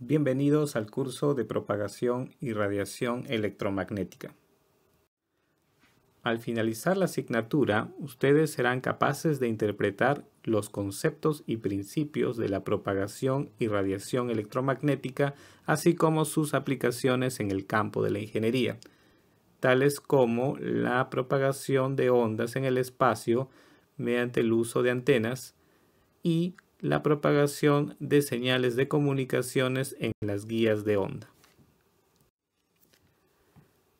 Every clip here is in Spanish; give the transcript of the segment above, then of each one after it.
Bienvenidos al curso de propagación y radiación electromagnética. Al finalizar la asignatura, ustedes serán capaces de interpretar los conceptos y principios de la propagación y radiación electromagnética, así como sus aplicaciones en el campo de la ingeniería, tales como la propagación de ondas en el espacio mediante el uso de antenas y la propagación de señales de comunicaciones en las guías de onda.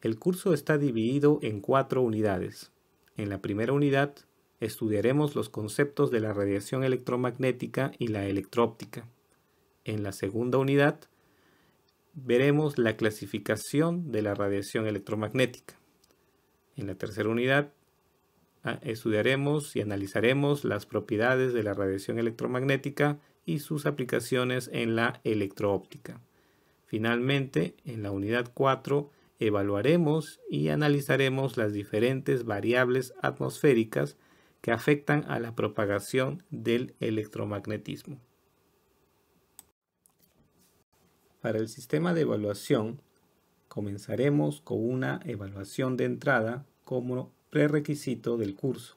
El curso está dividido en cuatro unidades. En la primera unidad estudiaremos los conceptos de la radiación electromagnética y la electróptica. En la segunda unidad veremos la clasificación de la radiación electromagnética. En la tercera unidad Ah, estudiaremos y analizaremos las propiedades de la radiación electromagnética y sus aplicaciones en la electroóptica. Finalmente, en la unidad 4 evaluaremos y analizaremos las diferentes variables atmosféricas que afectan a la propagación del electromagnetismo. Para el sistema de evaluación, comenzaremos con una evaluación de entrada como Prerequisito del curso.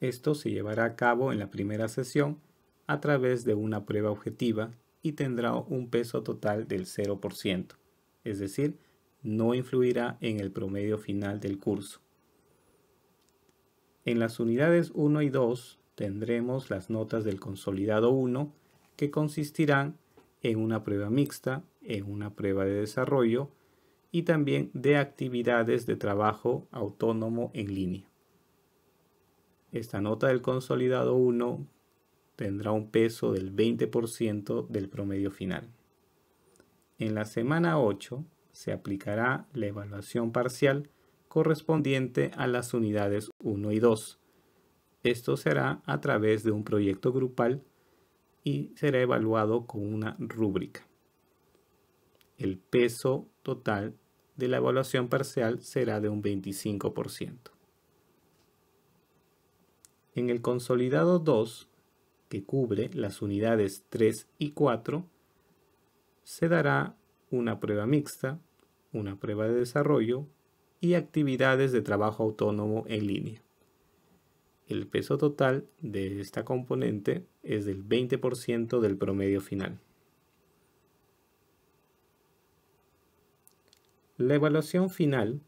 Esto se llevará a cabo en la primera sesión a través de una prueba objetiva y tendrá un peso total del 0%, es decir, no influirá en el promedio final del curso. En las unidades 1 y 2 tendremos las notas del consolidado 1 que consistirán en una prueba mixta, en una prueba de desarrollo, y también de actividades de trabajo autónomo en línea. Esta nota del consolidado 1 tendrá un peso del 20% del promedio final. En la semana 8 se aplicará la evaluación parcial correspondiente a las unidades 1 y 2. Esto será a través de un proyecto grupal y será evaluado con una rúbrica el peso total de la evaluación parcial será de un 25%. En el consolidado 2, que cubre las unidades 3 y 4, se dará una prueba mixta, una prueba de desarrollo y actividades de trabajo autónomo en línea. El peso total de esta componente es del 20% del promedio final. La evaluación final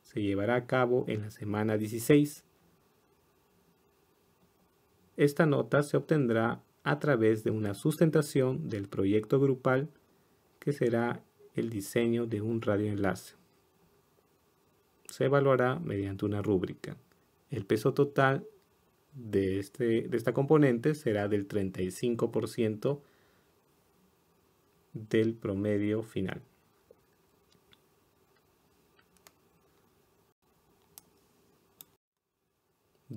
se llevará a cabo en la semana 16. Esta nota se obtendrá a través de una sustentación del proyecto grupal que será el diseño de un radioenlace. Se evaluará mediante una rúbrica. El peso total de, este, esta componente será del 35% del promedio final.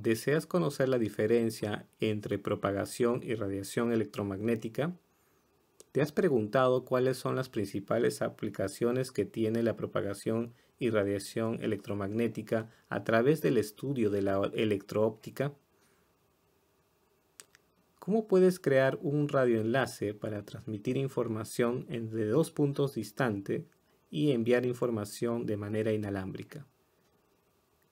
¿Deseas conocer la diferencia entre propagación y radiación electromagnética? ¿Te has preguntado cuáles son las principales aplicaciones que tiene la propagación y radiación electromagnética a través del estudio de la electroóptica? ¿Cómo puedes crear un radioenlace para transmitir información entre dos puntos distantes y enviar información de manera inalámbrica?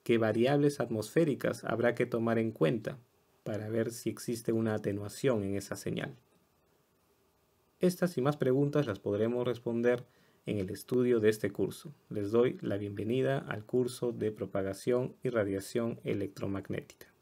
qué variables atmosféricas habrá que tomar en cuenta para ver si existe una atenuación en esa señal. Estas y más preguntas las podremos responder en el estudio de este curso. Les doy la bienvenida al curso de propagación y radiación electromagnética.